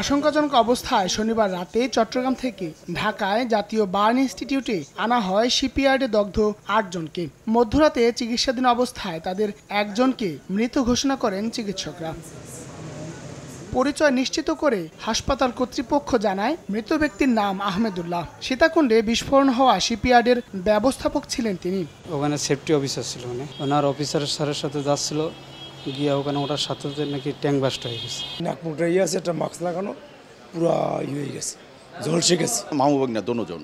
আশঙ্কাজনক অবস্থায় শনিবার রাতে চট্টগ্রাম থেকে ঢাকায় জাতীয় বার্ন ইনস্টিটিউটে আনা হয় শিপইয়ার্ডে দগ্ধ আটজনকে মধ্যরাতে চিকিৎসাধীন অবস্থায় তাদের একজনকে মৃত ঘোষণা করেন চিকিৎসকরা পরিচয় নিশ্চিত করে হাসপাতাল কর্তৃপক্ষ জানায় মৃত ব্যক্তির নাম আহমেদুল্লাহ সীতাকুণ্ডে বিস্ফোরণ হওয়া শিপইয়ার্ডের ব্যবস্থাপক ছিলেন তিনি ওখানে সেফটি অফিসার ছিল ওনার অফিসারের স্যারের সাথে যাচ্ছিল গিয়া ওখানে ওটার সাথে সাথে নাকি ট্যাঙ্ক বাস্ট হয়ে গেছে নাক মুখটা ইয়ে আছে একটা মাস্ক লাগানো পুরা ইয়ে হয়ে গেছে ঝলসে গেছে মামু ভাগনা দনোজন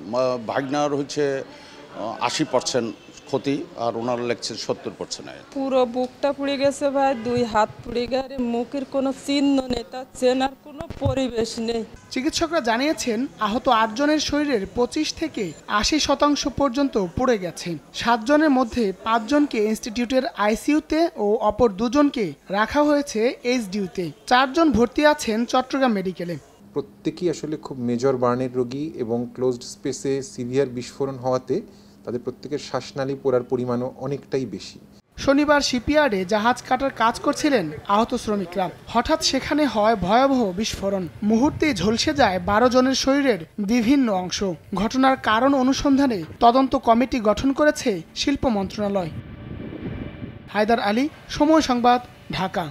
ভাগনার হচ্ছে আশি পার্সেন্ট ক্ষতি আর ওনার লেগছে সত্তর পার্সেন্ট পুরো বুকটা পুড়ে গেছে ভাই দুই হাত পুড়ে গেছে মুখের কোনো চিহ্ন নেই তার চেনার কোনো পরিবেশ নেই চিকিৎসকরা জানিয়েছেন আহত আটজনের শরীরের পঁচিশ থেকে আশি শতাংশ পর্যন্ত পুড়ে গেছে সাতজনের মধ্যে পাঁচজনকে ইনস্টিটিউটের আইসিইউতে ও অপর দুজনকে রাখা হয়েছে এইচডিউতে চারজন ভর্তি আছেন চট্টগ্রাম মেডিকেলে প্রত্যেকেই আসলে খুব মেজর বার্নের রোগী এবং ক্লোজড স্পেসে সিভিয়ার বিস্ফোরণ হওয়াতে তাদের প্রত্যেকের শ্বাসনালী পোড়ার পরিমাণও অনেকটাই বেশি শনিবার শিপইয়ার্ডে জাহাজ কাটার কাজ করছিলেন আহত শ্রমিকরা হঠাৎ সেখানে হয় ভয়াবহ বিস্ফোরণ মুহূর্তে ঝলসে যায় বারো জনের শরীরের বিভিন্ন অংশ ঘটনার কারণ অনুসন্ধানে তদন্ত কমিটি গঠন করেছে শিল্প মন্ত্রণালয় হায়দার আলী সময় সংবাদ ঢাকা